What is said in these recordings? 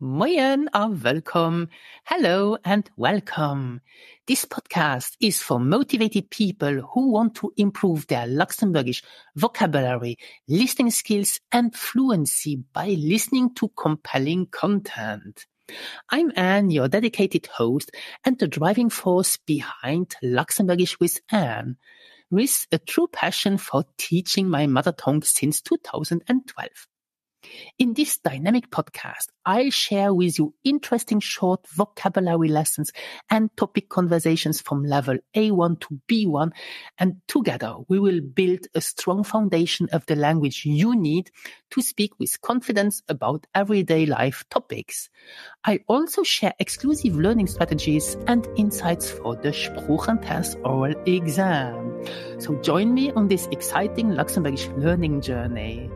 Moyen are welcome. Hello and welcome. This podcast is for motivated people who want to improve their Luxembourgish vocabulary, listening skills and fluency by listening to compelling content. I'm Anne, your dedicated host and the driving force behind Luxembourgish with Anne, with a true passion for teaching my mother tongue since 2012. In this dynamic podcast, I share with you interesting short vocabulary lessons and topic conversations from level A1 to B1. And together we will build a strong foundation of the language you need to speak with confidence about everyday life topics. I also share exclusive learning strategies and insights for the Spruchentest oral exam. So join me on this exciting Luxembourgish learning journey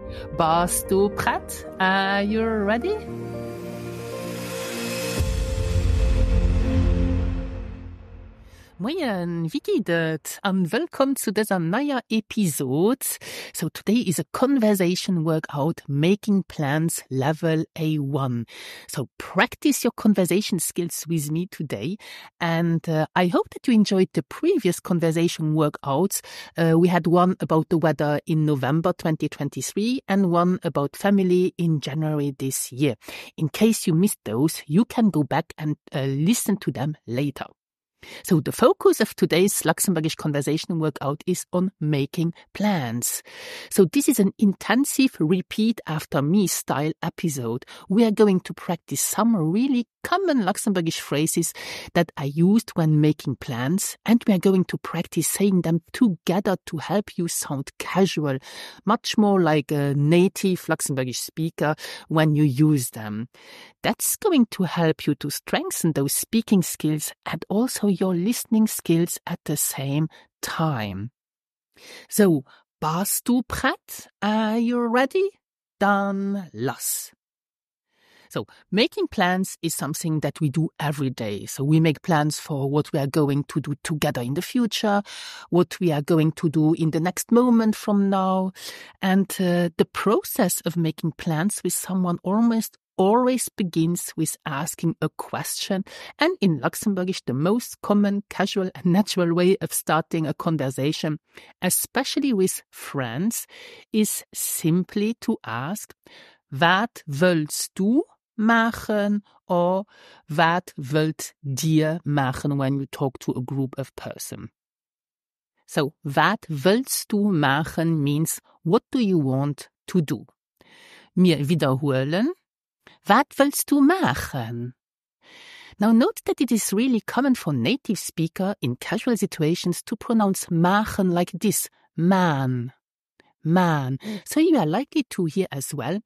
to Prat, are you ready? Moyen, Vicky geht And um, welcome to this another episode. So today is a conversation workout, making plans level A1. So practice your conversation skills with me today. And uh, I hope that you enjoyed the previous conversation workouts. Uh, we had one about the weather in November 2023 and one about family in January this year. In case you missed those, you can go back and uh, listen to them later. So the focus of today's Luxembourgish conversation workout is on making plans. So this is an intensive repeat after me style episode. We are going to practice some really common Luxembourgish phrases that are used when making plans, and we are going to practice saying them together to help you sound casual, much more like a native Luxembourgish speaker when you use them. That's going to help you to strengthen those speaking skills and also your listening skills at the same time. So, warst du bereit? Are you ready? Dann lass. So, making plans is something that we do every day. So, we make plans for what we are going to do together in the future, what we are going to do in the next moment from now. And uh, the process of making plans with someone almost always begins with asking a question. And in Luxembourgish, the most common, casual, and natural way of starting a conversation, especially with friends, is simply to ask, Wat willst du? machen or wat wilt dir machen when you talk to a group of person. So wat willst du machen means what do you want to do. Mir wiederholen. Wat willst du machen? Now note that it is really common for native speaker in casual situations to pronounce machen like this, man, man. So you are likely to hear as well,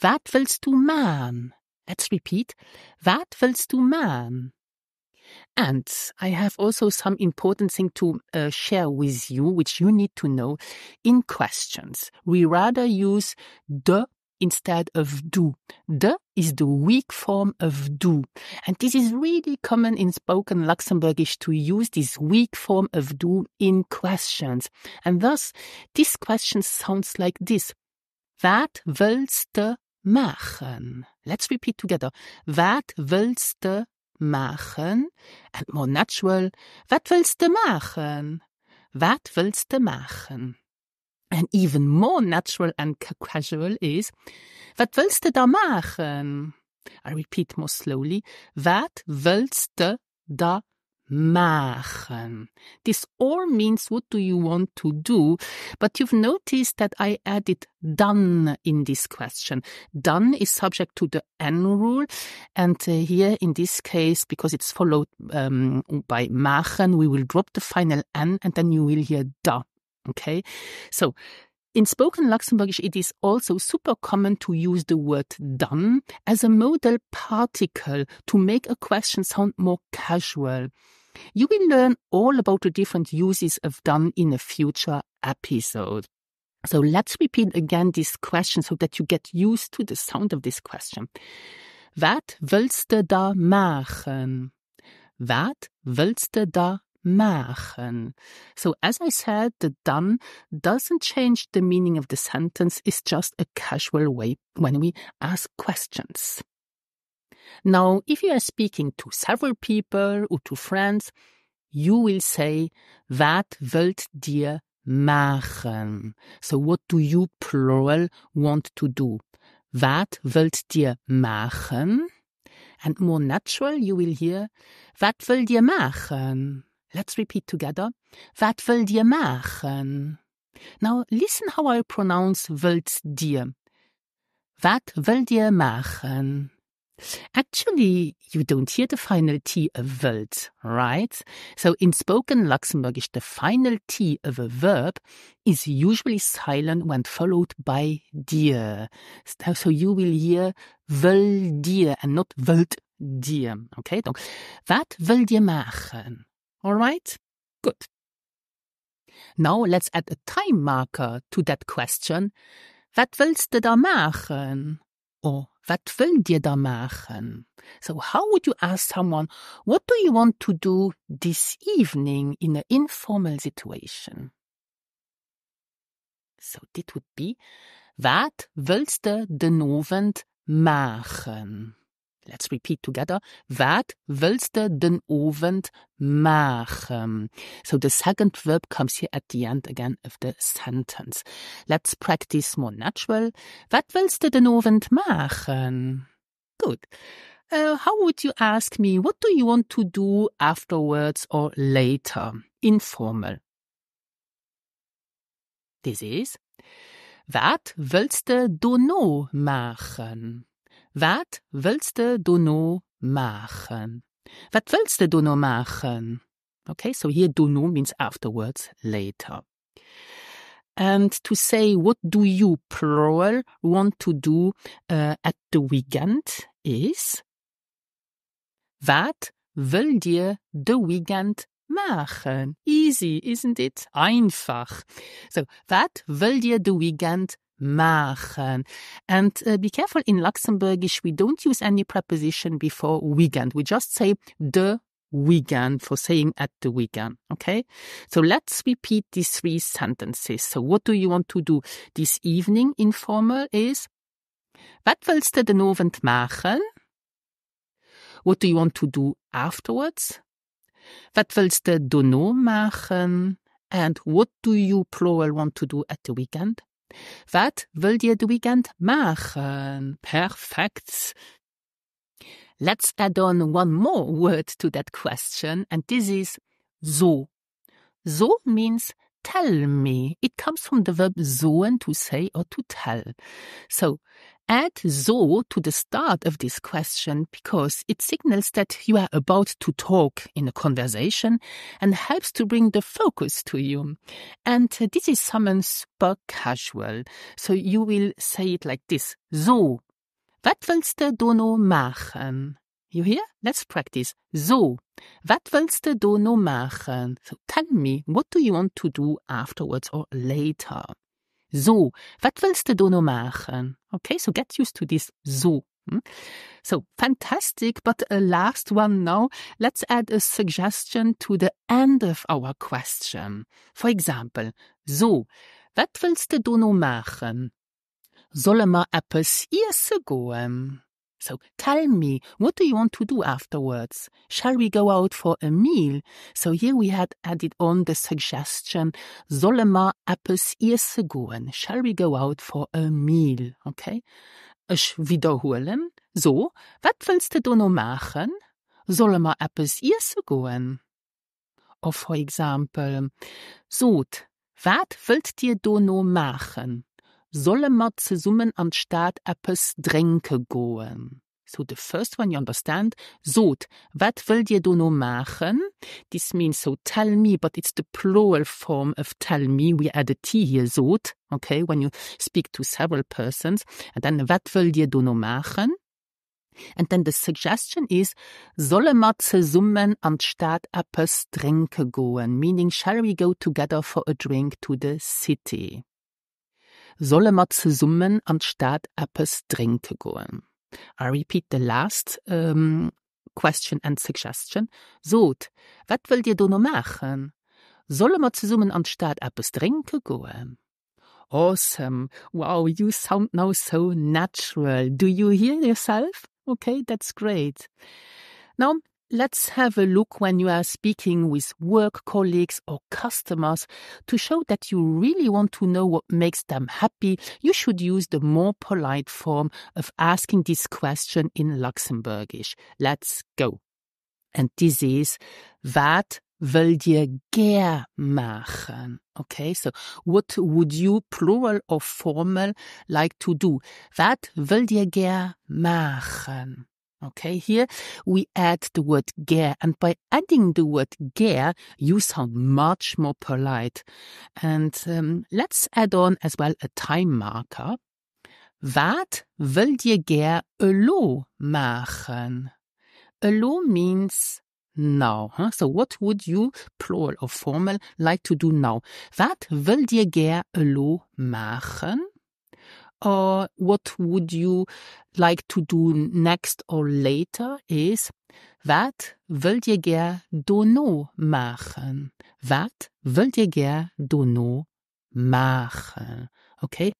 wat willst du man? Let's repeat. What willst du ma'am? And I have also some important thing to uh, share with you, which you need to know. In questions, we rather use the instead of do. The is the weak form of do. And this is really common in spoken Luxembourgish to use this weak form of do in questions. And thus, this question sounds like this. What willst du machen. Let's repeat together. Wat willst du machen? And more natural. Wat willst du machen? Wat willst du machen? And even more natural and casual is, wat willst du da machen? I repeat more slowly. Wat willst du da machen? machen. This or means what do you want to do, but you've noticed that I added done in this question. Done is subject to the N rule, and uh, here in this case, because it's followed um, by machen, we will drop the final N and then you will hear da. Okay? So, in spoken Luxembourgish, it is also super common to use the word done as a modal particle to make a question sound more casual. You will learn all about the different uses of done in a future episode. So let's repeat again this question so that you get used to the sound of this question. Wat willst du da machen? Wat willst du da machen? So as I said, the done doesn't change the meaning of the sentence. It's just a casual way when we ask questions. Now, if you are speaking to several people or to friends, you will say, "Wat wollt ihr machen? So, what do you plural want to do? "Wat wollt ihr machen? And more natural, you will hear, "Wat wollt ihr machen? Let's repeat together. "Wat wollt ihr machen? Now listen how I pronounce wollt ihr. "Wat wollt ihr machen? Actually, you don't hear the final T of Welt, right? So in spoken Luxembourgish, the final T of a verb is usually silent when followed by dir. So you will hear will dir and not wilt dir. Okay, donc, wat wil je machen? Alright? Good. Now let's add a time marker to that question. Wat willst du da machen? Or Wat willen die dan maken? So how would you ask someone, what do you want to do this evening in an informal situation? So dit would be, wat wilst du den Abend maken? Let's repeat together. Wat willst du den Abend machen? So the second verb comes here at the end again of the sentence. Let's practice more natural. Wat willst du den Abend machen? Good. Uh, how would you ask me, what do you want to do afterwards or later? Informal. This is, wat willst du no machen? Wat willst du no machen? Wat willst du no machen? Okay, so here du no means afterwards, later. And to say, what do you, plural, want to do uh, at the weekend is, Wat will dir the weekend machen? Easy, isn't it? Einfach. So, wat will dir the weekend machen. And uh, be careful in Luxembourgish, we don't use any preposition before weekend. We just say the weekend for saying at the weekend. Okay. So let's repeat these three sentences. So what do you want to do this evening? Informal is, wat willst du den Abend machen? What do you want to do afterwards? Wat willst du doen machen? And what do you plural want to do at the weekend? Wat wollt ihr du Weekend machen? Perfekt. Let's add on one more word to that question, and this is so. So means tell me. It comes from the verb soen to say or to tell. So Add so to the start of this question because it signals that you are about to talk in a conversation and helps to bring the focus to you. And this is someone super casual. So you will say it like this. So. Wat willst du no machen? You hear? Let's practice. So, what willst du no machen? So tell me, what do you want to do afterwards or later? So, was willst du nur machen? Okay, so get used to this so. Hm? So, fantastic, but a last one now. Let's add a suggestion to the end of our question. For example, so, was willst du nur machen? Soll ma etwas essen gehen? So tell me, what do you want to do afterwards? Shall we go out for a meal? So here we had added on the suggestion, sollen wir etwas essen gehen? Shall we go out for a meal? Okay? Es wiederholen. So, wat willst du noch machen? Sollen wir etwas essen gehen? Or for example, Sot, wat willst ihr noch machen? solle mat ze summen an staat appppes goen. So the first one you understand, sot, wat will dir du no machen? This means so tell me, but it's the plural form of tell me, we add a t here, sot, okay, when you speak to several persons, and then wat will dir du no machen? And then the suggestion is, solle mat ze summen anstatt appes drinke goen, meaning shall we go together for a drink to the city? solle mat ze summen an staat Appes drinke goen. I repeat the last um, question and suggestion. Sot, wat will dir du no machen? Solle mat ze summen an staat Appes drinke goen? Awesome. Wow, you sound now so natural. Do you hear yourself? Okay, that's great. Now, Let's have a look when you are speaking with work colleagues or customers to show that you really want to know what makes them happy. You should use the more polite form of asking this question in Luxembourgish. Let's go. And this is, wat will dir gern machen? Okay, so what would you, plural or formal, like to do? Wat will dir gern machen? Okay, here we add the word ger, and by adding the word ger, you sound much more polite. And um, let's add on as well a time marker. Wat wil je ger allo machen? Allo means now. Huh? So what would you, plural or formal, like to do now? Wat wil je ger allo machen? or uh, what would you like to do next or later is Wat wil je ger dono machen? Wat wil je ger dono machen? Okay?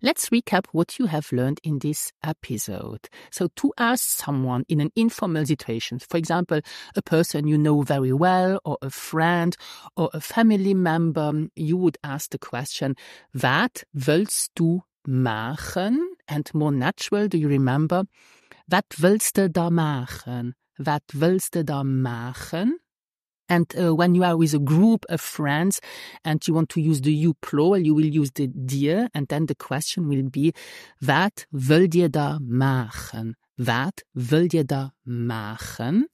Let's recap what you have learned in this episode. So to ask someone in an informal situation, for example, a person you know very well or a friend or a family member, you would ask the question, Wat willst du machen and more natural, do you remember? Wat willst du da machen? Wat willst du da machen? And uh, when you are with a group of friends and you want to use the you plural, you will use the dir, and then the question will be, Wat will dir da machen? Wat will dir da machen?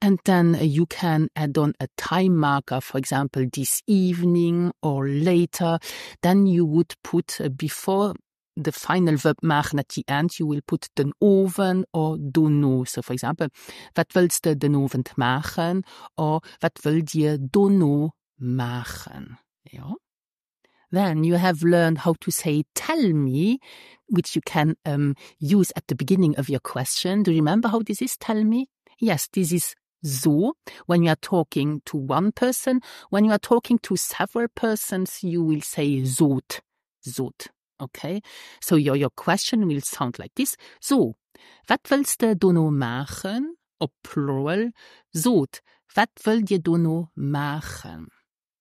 And then you can add on a time marker, for example, this evening or later. Then you would put uh, before the final verb machen at the end, you will put den oven or do nu. So, for example, wat willst du den Abend machen? Or wat wil dir do nu machen? Ja. Then you have learned how to say tell me, which you can um, use at the beginning of your question. Do you remember how this is tell me? Yes, this is so, when you are talking to one person, when you are talking to several persons, you will say "zot," "zot." Okay, so your your question will sound like this: So, wat willst du dono machen? Or plural, "zot." Wat will je dono machen?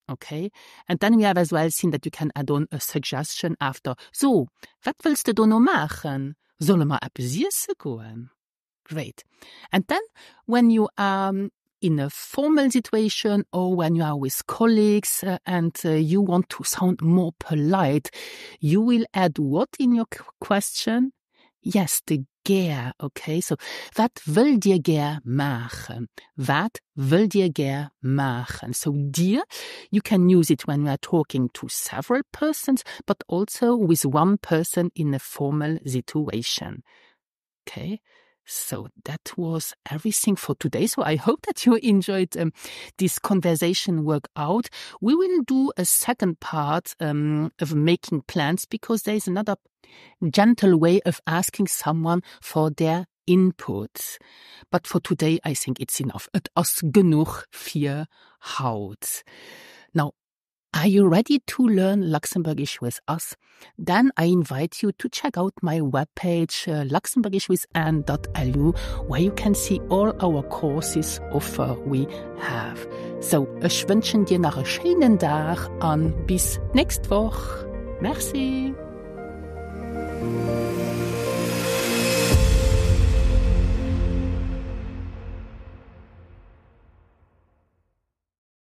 Okay, and then we have as well seen that you can add on a suggestion after. So, wat willst du dono machen? Soll ma a Besierse goen? Great. And then when you are um, in a formal situation or when you are with colleagues uh, and uh, you want to sound more polite, you will add what in your question? Yes, the gear. Okay, so that will dir gear machen? What will dir machen? So dear, you can use it when we are talking to several persons, but also with one person in a formal situation. Okay. So that was everything for today. So I hope that you enjoyed um, this conversation workout. We will do a second part um, of making plans because there is another gentle way of asking someone for their input. But for today, I think it's enough. Et ist genug für Haut. Now, are you ready to learn Luxembourgish with us? Then I invite you to check out my webpage uh, luxembourgishwithanne.lu where you can see all our courses offer we have. So, ich wünsche dir noch einen schönen Tag und bis nächste Woche. Merci.